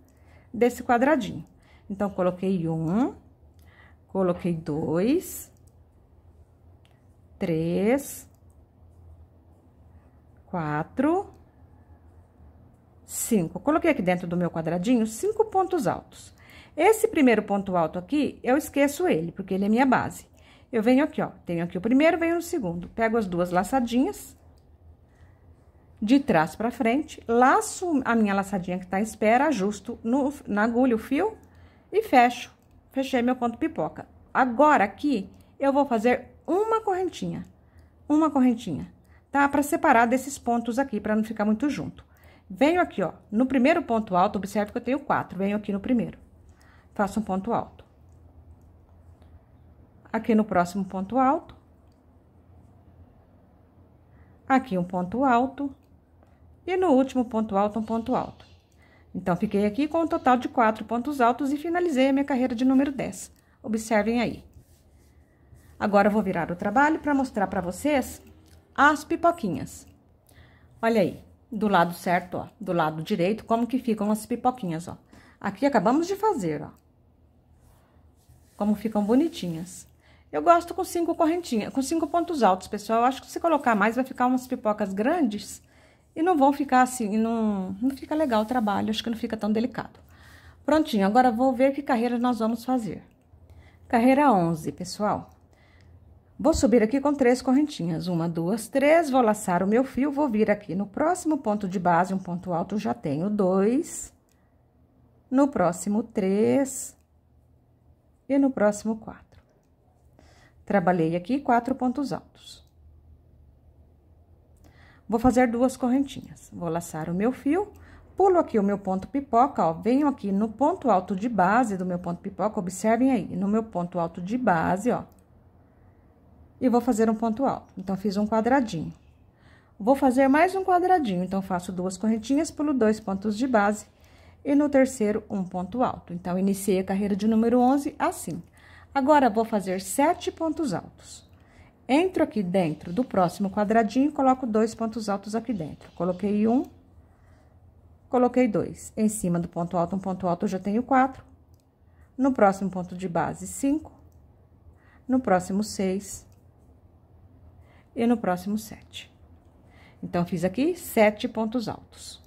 desse quadradinho. Então, coloquei um, coloquei dois, três, quatro cinco. Coloquei aqui dentro do meu quadradinho cinco pontos altos. Esse primeiro ponto alto aqui, eu esqueço ele, porque ele é minha base. Eu venho aqui, ó, tenho aqui o primeiro, venho no segundo. Pego as duas laçadinhas, de trás para frente, laço a minha laçadinha que tá em espera, ajusto no, na agulha o fio e fecho. Fechei meu ponto pipoca. Agora, aqui, eu vou fazer uma correntinha, uma correntinha, tá? Para separar desses pontos aqui, para não ficar muito junto. Venho aqui, ó, no primeiro ponto alto, observe que eu tenho quatro. Venho aqui no primeiro. Faço um ponto alto. Aqui no próximo ponto alto. Aqui um ponto alto. E no último ponto alto, um ponto alto. Então, fiquei aqui com um total de quatro pontos altos e finalizei a minha carreira de número 10. Observem aí. Agora, eu vou virar o trabalho para mostrar para vocês as pipoquinhas. Olha aí do lado certo, ó, do lado direito, como que ficam as pipoquinhas, ó. Aqui acabamos de fazer, ó. Como ficam bonitinhas. Eu gosto com cinco correntinhas, com cinco pontos altos, pessoal. Eu acho que se colocar mais vai ficar umas pipocas grandes e não vão ficar assim, não, não fica legal o trabalho, acho que não fica tão delicado. Prontinho, agora vou ver que carreira nós vamos fazer. Carreira 11, pessoal. Vou subir aqui com três correntinhas, uma, duas, três, vou laçar o meu fio, vou vir aqui no próximo ponto de base, um ponto alto, já tenho dois, no próximo três e no próximo quatro. Trabalhei aqui quatro pontos altos. Vou fazer duas correntinhas, vou laçar o meu fio, pulo aqui o meu ponto pipoca, ó, venho aqui no ponto alto de base do meu ponto pipoca, observem aí, no meu ponto alto de base, ó, e vou fazer um ponto alto. Então, fiz um quadradinho. Vou fazer mais um quadradinho, então, faço duas correntinhas, pulo dois pontos de base e no terceiro, um ponto alto. Então, iniciei a carreira de número 11 assim. Agora, vou fazer sete pontos altos. Entro aqui dentro do próximo quadradinho e coloco dois pontos altos aqui dentro. Coloquei um, coloquei dois. Em cima do ponto alto, um ponto alto, eu já tenho quatro. No próximo ponto de base, cinco. No próximo, seis e no próximo sete. Então, fiz aqui sete pontos altos.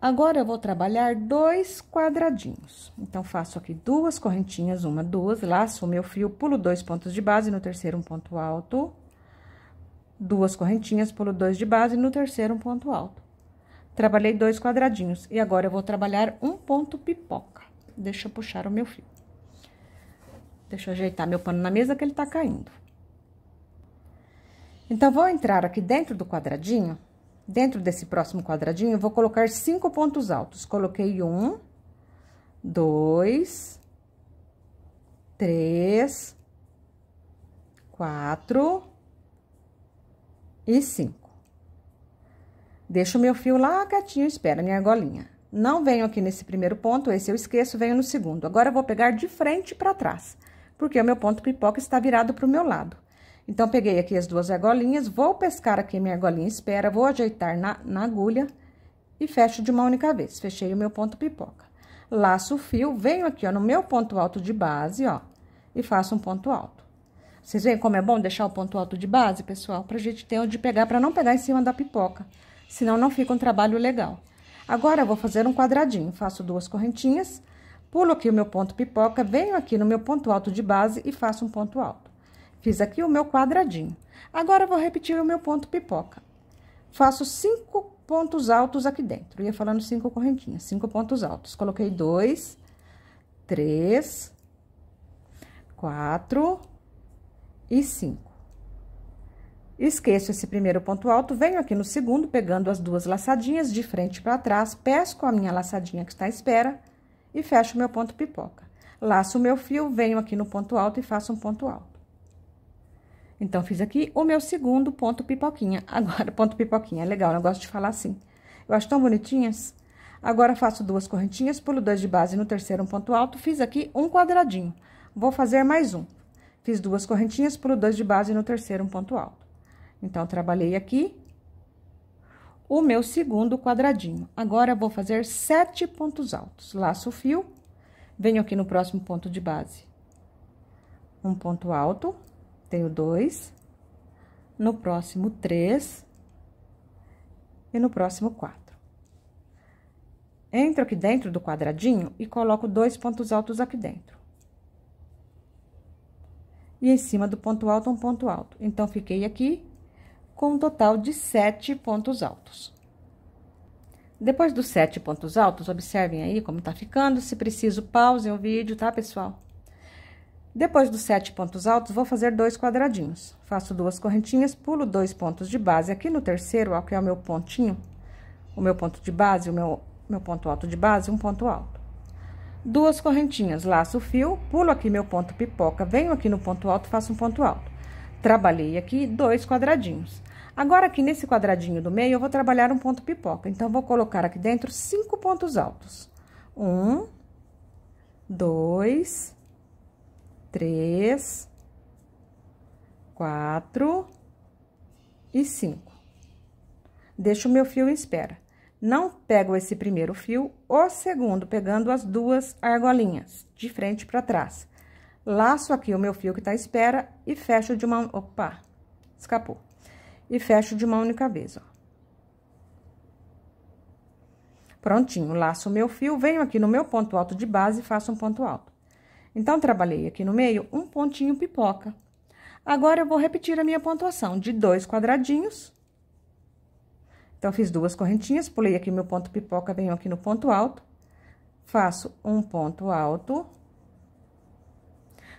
Agora, eu vou trabalhar dois quadradinhos. Então, faço aqui duas correntinhas, uma, duas, laço o meu fio, pulo dois pontos de base, no terceiro um ponto alto. Duas correntinhas, pulo dois de base, no terceiro um ponto alto. Trabalhei dois quadradinhos, e agora eu vou trabalhar um ponto pipoca. Deixa eu puxar o meu fio. Deixa eu ajeitar meu pano na mesa que ele tá caindo. Então, vou entrar aqui dentro do quadradinho, dentro desse próximo quadradinho, vou colocar cinco pontos altos. Coloquei um, dois, três, quatro e cinco. Deixo o meu fio lá, quietinho, espera minha argolinha. Não venho aqui nesse primeiro ponto, esse eu esqueço, venho no segundo. Agora, eu vou pegar de frente para trás, porque o meu ponto pipoca está virado para o meu lado. Então, peguei aqui as duas argolinhas, vou pescar aqui minha argolinha espera, vou ajeitar na, na agulha e fecho de uma única vez. Fechei o meu ponto pipoca. Laço o fio, venho aqui, ó, no meu ponto alto de base, ó, e faço um ponto alto. Vocês veem como é bom deixar o ponto alto de base, pessoal? Pra gente ter onde pegar, pra não pegar em cima da pipoca. Senão, não fica um trabalho legal. Agora, eu vou fazer um quadradinho. Faço duas correntinhas, pulo aqui o meu ponto pipoca, venho aqui no meu ponto alto de base e faço um ponto alto. Fiz aqui o meu quadradinho. Agora, vou repetir o meu ponto pipoca. Faço cinco pontos altos aqui dentro. Eu ia falando cinco correntinhas, cinco pontos altos. Coloquei dois, três, quatro e cinco. Esqueço esse primeiro ponto alto, venho aqui no segundo, pegando as duas laçadinhas de frente para trás, pesco a minha laçadinha que está à espera e fecho o meu ponto pipoca. Laço o meu fio, venho aqui no ponto alto e faço um ponto alto. Então, fiz aqui o meu segundo ponto pipoquinha. *laughs* Agora, ponto pipoquinha, é legal, eu gosto de falar assim. Eu acho tão bonitinhas. Agora, faço duas correntinhas, pulo dois de base no terceiro um ponto alto, fiz aqui um quadradinho. Vou fazer mais um. Fiz duas correntinhas, pulo dois de base no terceiro um ponto alto. Então, trabalhei aqui o meu segundo quadradinho. Agora, vou fazer sete pontos altos. Laço o fio, venho aqui no próximo ponto de base. Um ponto alto, tenho dois, no próximo três e no próximo quatro. Entro aqui dentro do quadradinho e coloco dois pontos altos aqui dentro. E em cima do ponto alto, um ponto alto. Então, fiquei aqui com um total de sete pontos altos. Depois dos sete pontos altos, observem aí como tá ficando. Se preciso, pausem o vídeo, tá, pessoal? Depois dos sete pontos altos, vou fazer dois quadradinhos. Faço duas correntinhas, pulo dois pontos de base. Aqui no terceiro, ó, que é o meu pontinho, o meu ponto de base, o meu, meu ponto alto de base, um ponto alto. Duas correntinhas, laço o fio, pulo aqui meu ponto pipoca, venho aqui no ponto alto, faço um ponto alto. Trabalhei aqui dois quadradinhos. Agora, aqui nesse quadradinho do meio, eu vou trabalhar um ponto pipoca. Então, vou colocar aqui dentro cinco pontos altos. Um, dois, três, quatro e cinco. Deixo o meu fio em espera. Não pego esse primeiro fio, o segundo, pegando as duas argolinhas, de frente para trás. Laço aqui o meu fio que tá à espera e fecho de uma... Opa! Escapou. E fecho de uma única vez, ó. Prontinho, laço o meu fio, venho aqui no meu ponto alto de base e faço um ponto alto. Então, trabalhei aqui no meio um pontinho pipoca. Agora, eu vou repetir a minha pontuação de dois quadradinhos. Então, fiz duas correntinhas, pulei aqui meu ponto pipoca, venho aqui no ponto alto. Faço um ponto alto.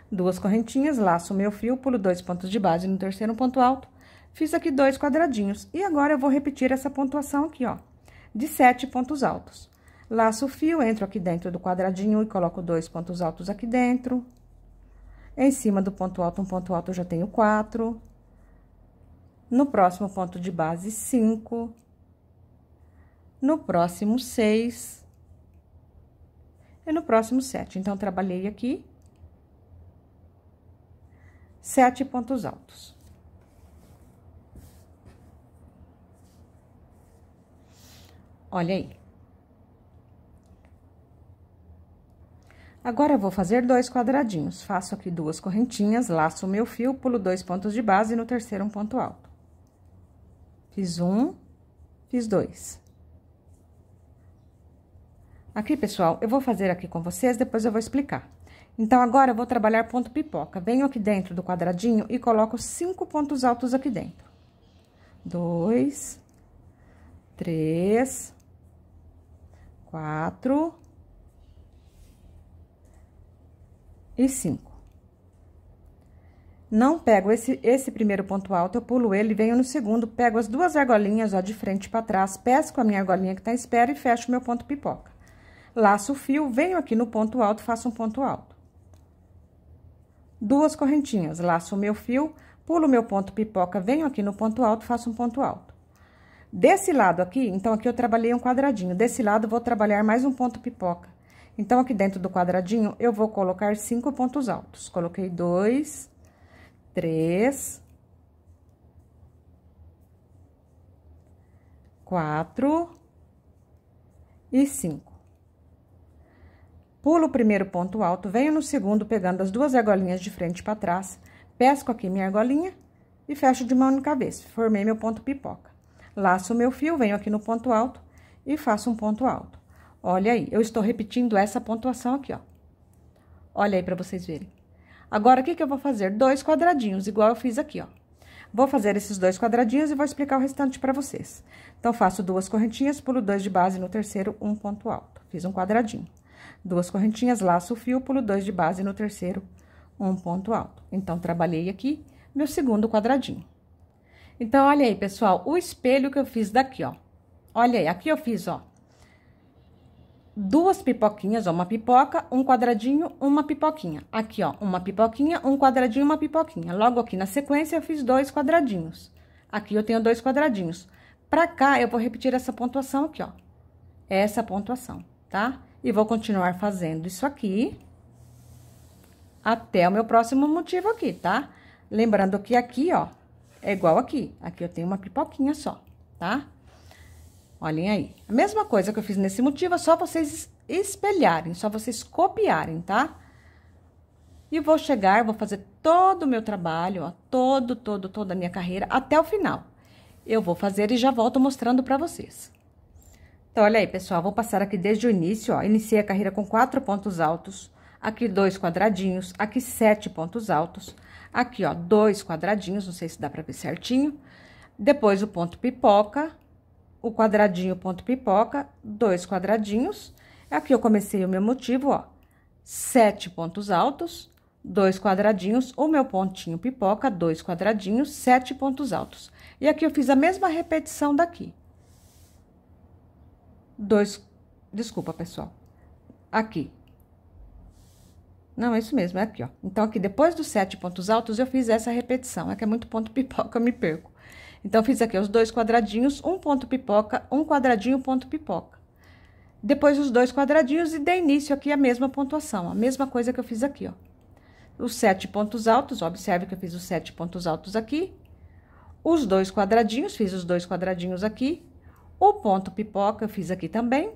Duas correntinhas, laço meu fio, pulo dois pontos de base no terceiro ponto alto. Fiz aqui dois quadradinhos. E agora, eu vou repetir essa pontuação aqui, ó, de sete pontos altos. Laço o fio, entro aqui dentro do quadradinho e coloco dois pontos altos aqui dentro. Em cima do ponto alto, um ponto alto, eu já tenho quatro. No próximo ponto de base, cinco. No próximo, seis. E no próximo, sete. Então, trabalhei aqui sete pontos altos. Olha aí. Agora, eu vou fazer dois quadradinhos. Faço aqui duas correntinhas, laço o meu fio, pulo dois pontos de base e no terceiro um ponto alto. Fiz um, fiz dois. Aqui, pessoal, eu vou fazer aqui com vocês, depois eu vou explicar. Então, agora eu vou trabalhar ponto pipoca. Venho aqui dentro do quadradinho e coloco cinco pontos altos aqui dentro. Dois, três, quatro e 5. Não pego esse, esse primeiro ponto alto, eu pulo ele, venho no segundo, pego as duas argolinhas, ó, de frente para trás, pesco a minha argolinha que tá à espera e fecho meu ponto pipoca. Laço o fio, venho aqui no ponto alto, faço um ponto alto. Duas correntinhas, laço o meu fio, pulo meu ponto pipoca, venho aqui no ponto alto, faço um ponto alto. Desse lado aqui, então aqui eu trabalhei um quadradinho, desse lado vou trabalhar mais um ponto pipoca. Então, aqui dentro do quadradinho, eu vou colocar cinco pontos altos. Coloquei dois, três, quatro e cinco. Pulo o primeiro ponto alto, venho no segundo, pegando as duas argolinhas de frente para trás, pesco aqui minha argolinha e fecho de mão única cabeça. Formei meu ponto pipoca. Laço meu fio, venho aqui no ponto alto e faço um ponto alto. Olha aí, eu estou repetindo essa pontuação aqui, ó. Olha aí para vocês verem. Agora, o que, que eu vou fazer? Dois quadradinhos, igual eu fiz aqui, ó. Vou fazer esses dois quadradinhos e vou explicar o restante para vocês. Então, faço duas correntinhas, pulo dois de base no terceiro, um ponto alto. Fiz um quadradinho. Duas correntinhas, laço o fio, pulo dois de base no terceiro, um ponto alto. Então, trabalhei aqui meu segundo quadradinho. Então, olha aí, pessoal, o espelho que eu fiz daqui, ó. Olha aí, aqui eu fiz, ó, duas pipoquinhas, ó, uma pipoca, um quadradinho, uma pipoquinha. Aqui, ó, uma pipoquinha, um quadradinho, uma pipoquinha. Logo aqui na sequência, eu fiz dois quadradinhos. Aqui eu tenho dois quadradinhos. Pra cá, eu vou repetir essa pontuação aqui, ó. Essa pontuação, tá? E vou continuar fazendo isso aqui até o meu próximo motivo aqui, tá? Lembrando que aqui, ó, é igual aqui. Aqui eu tenho uma pipoquinha só, tá? Tá? Olhem aí. A mesma coisa que eu fiz nesse motivo, é só vocês espelharem, só vocês copiarem, tá? E vou chegar, vou fazer todo o meu trabalho, ó, todo, todo, toda a minha carreira até o final. Eu vou fazer e já volto mostrando para vocês. Então, olha aí, pessoal, vou passar aqui desde o início, ó. Iniciei a carreira com quatro pontos altos, aqui dois quadradinhos, aqui sete pontos altos, aqui, ó, dois quadradinhos, não sei se dá para ver certinho. Depois, o ponto pipoca, o quadradinho ponto pipoca, dois quadradinhos. Aqui eu comecei o meu motivo, ó, sete pontos altos, dois quadradinhos, o meu pontinho pipoca, dois quadradinhos, sete pontos altos. E aqui eu fiz a mesma repetição daqui. Dois, desculpa, pessoal. Aqui. Não, é isso mesmo, é aqui, ó. Então, aqui, depois dos sete pontos altos, eu fiz essa repetição. É que é muito ponto pipoca, eu me perco. Então, fiz aqui os dois quadradinhos, um ponto pipoca, um quadradinho, ponto pipoca. Depois os dois quadradinhos e dei início aqui a mesma pontuação, a mesma coisa que eu fiz aqui, ó. Os sete pontos altos, observe que eu fiz os sete pontos altos aqui. Os dois quadradinhos, fiz os dois quadradinhos aqui. O ponto pipoca eu fiz aqui também.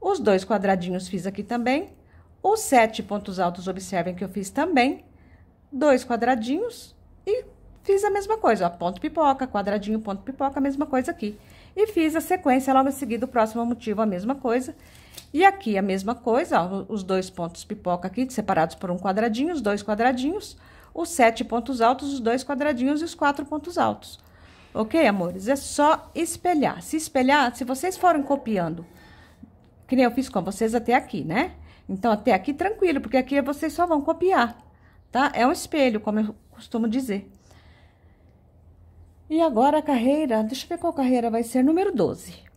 Os dois quadradinhos fiz aqui também. Os sete pontos altos, observem que eu fiz também. Dois quadradinhos, Fiz a mesma coisa, ó, ponto pipoca, quadradinho, ponto pipoca, a mesma coisa aqui. E fiz a sequência logo em seguida, o próximo motivo, a mesma coisa. E aqui a mesma coisa, ó, os dois pontos pipoca aqui, separados por um quadradinho, os dois quadradinhos, os sete pontos altos, os dois quadradinhos e os quatro pontos altos. Ok, amores? É só espelhar. Se espelhar, se vocês forem copiando, que nem eu fiz com vocês até aqui, né? Então, até aqui tranquilo, porque aqui vocês só vão copiar, tá? É um espelho, como eu costumo dizer. E agora a carreira, deixa eu ver qual carreira vai ser, número 12.